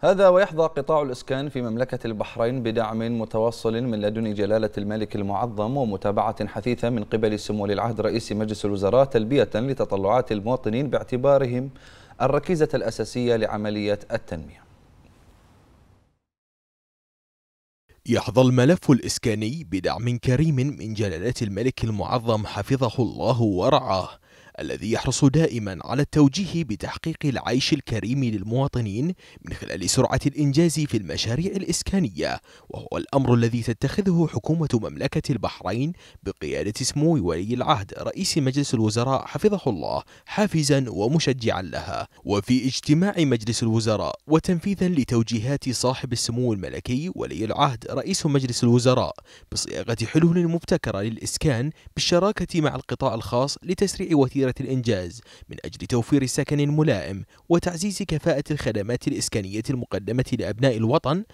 هذا ويحظى قطاع الإسكان في مملكة البحرين بدعم متواصل من لدن جلالة الملك المعظم ومتابعة حثيثة من قبل سمو العهد رئيس مجلس الوزراء تلبية لتطلعات المواطنين باعتبارهم الركيزة الأساسية لعملية التنمية يحظى الملف الإسكاني بدعم كريم من جلالة الملك المعظم حفظه الله ورعاه الذي يحرص دائما على التوجيه بتحقيق العيش الكريم للمواطنين من خلال سرعة الإنجاز في المشاريع الإسكانية وهو الأمر الذي تتخذه حكومة مملكة البحرين بقيادة سمو ولي العهد رئيس مجلس الوزراء حفظه الله حافزا ومشجعا لها وفي اجتماع مجلس الوزراء وتنفيذا لتوجيهات صاحب السمو الملكي ولي العهد رئيس مجلس الوزراء بصياغة حلول مبتكرة للإسكان بالشراكة مع القطاع الخاص لتسريع وتيرة دائرة الإنجاز من أجل توفير سكن ملائم وتعزيز كفاءة الخدمات الإسكانية المقدمة لأبناء الوطن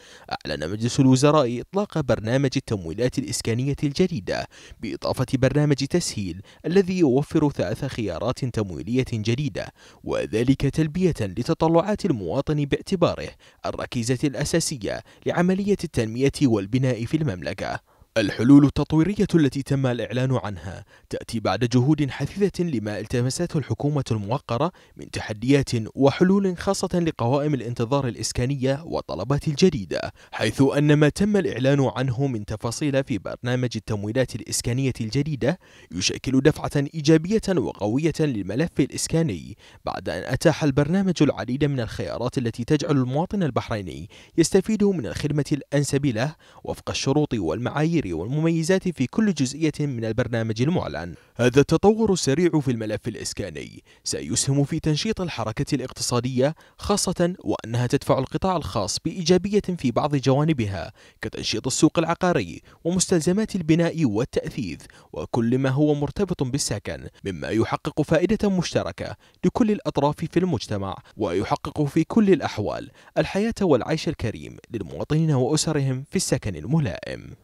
أعلن مجلس الوزراء إطلاق برنامج التمويلات الإسكانية الجديدة بإضافة برنامج تسهيل الذي يوفر ثلاث خيارات تمويلية جديدة وذلك تلبية لتطلعات المواطن باعتباره الركيزة الأساسية لعملية التنمية والبناء في المملكة الحلول التطويرية التي تم الإعلان عنها تأتي بعد جهود حثيثة لما التمسته الحكومة الموقرة من تحديات وحلول خاصة لقوائم الانتظار الإسكانية والطلبات الجديدة حيث أن ما تم الإعلان عنه من تفاصيل في برنامج التمويلات الإسكانية الجديدة يشكل دفعة إيجابية وقوية للملف الإسكاني بعد أن أتاح البرنامج العديد من الخيارات التي تجعل المواطن البحريني يستفيد من الخدمة الأنسب له وفق الشروط والمعايير التقرير والمميزات في كل جزئية من البرنامج المعلن هذا التطور السريع في الملف الإسكاني سيسهم في تنشيط الحركة الاقتصادية خاصة وأنها تدفع القطاع الخاص بإيجابية في بعض جوانبها كتنشيط السوق العقاري ومستلزمات البناء والتأثيث وكل ما هو مرتبط بالسكن مما يحقق فائدة مشتركة لكل الأطراف في المجتمع ويحقق في كل الأحوال الحياة والعيش الكريم للمواطنين وأسرهم في السكن الملائم